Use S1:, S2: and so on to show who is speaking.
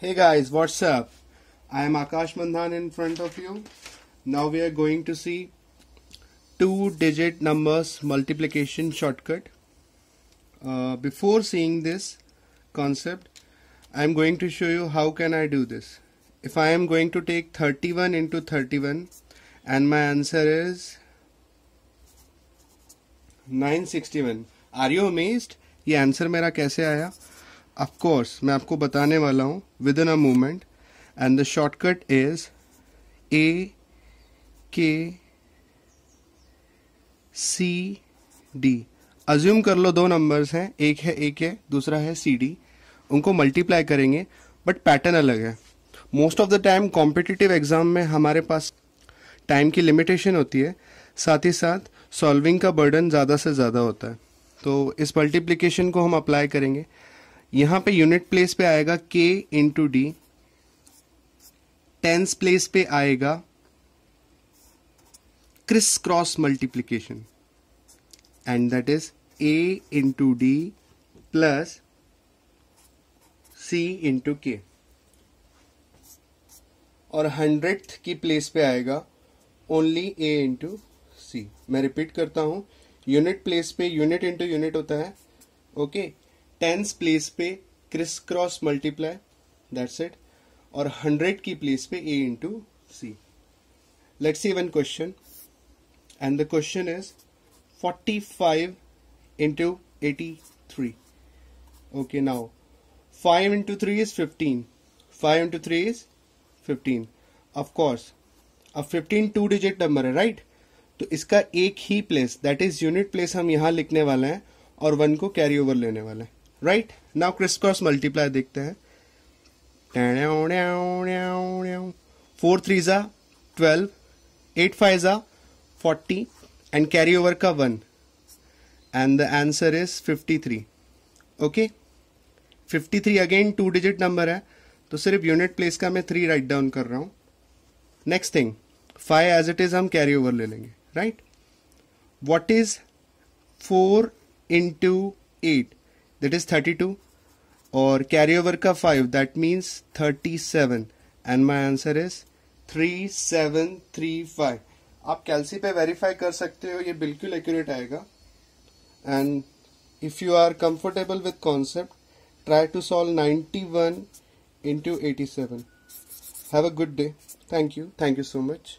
S1: Hey guys, what's up? I am Akash Mandhan in front of you. Now we are going to see two digit numbers multiplication shortcut. Uh, before seeing this concept, I am going to show you how can I do this. If I am going to take 31 into 31 and my answer is 961. Are you amazed? ये answer मेरा कैसे आया of course मैं आपको बताने वाला हूँ within a moment and the shortcut is A K C D assume कर लो दो नंबर्स हैं एक है ए के दूसरा है सी डी उनको मल्टीप्लाई करेंगे बट पैटर्न अलग है most of the time competitive exam में हमारे पास टाइम की लिमिटेशन होती है साथ ही साथ सॉल्विंग का बर्डन ज़्यादा से ज़्यादा होता है तो इस मल्टीप्लीकेशन को हम अप्लाई करेंगे यहां पे यूनिट प्लेस पे आएगा के इंटू डी टेंस प्लेस पे आएगा criss cross multiplication and that is A into D plus C into K और हंड्रेड की प्लेस पे आएगा ओनली ए इंटू सी मैं रिपीट करता हूं यूनिट प्लेस पे यूनिट इंटू यूनिट होता है ओके okay? टेंस प्लेस पे criss cross multiply that's it और हंड्रेड की प्लेस पे A into C let's see one question and the question is forty five into eighty three okay now five into three is fifteen five into three is fifteen of course अब fifteen two digit number है right right? तो इसका एक ही place that is unit place हम यहां लिखने वाले हैं और वन को कैरी ओवर लेने वाले हैं right now criss cross multiply देखते हैं फोर थ्री ज़ा ट्वेल्व एट फाइव ज़ा फोर्टी एंड कैरी ओवर का one and the answer is fifty three okay fifty three again two digit number है तो सिर्फ यूनिट प्लेस का मैं थ्री राइट डाउन कर रहा हूँ next thing five as it is हम कैरी ओवर ले लेंगे right what is four into eight that is 32 or carry over ka 5 that means 37 and my answer is 3735 aap calci pe verify kar sakte ho ye bilkul accurate and if you are comfortable with concept try to solve 91 into 87 have a good day thank you thank you so much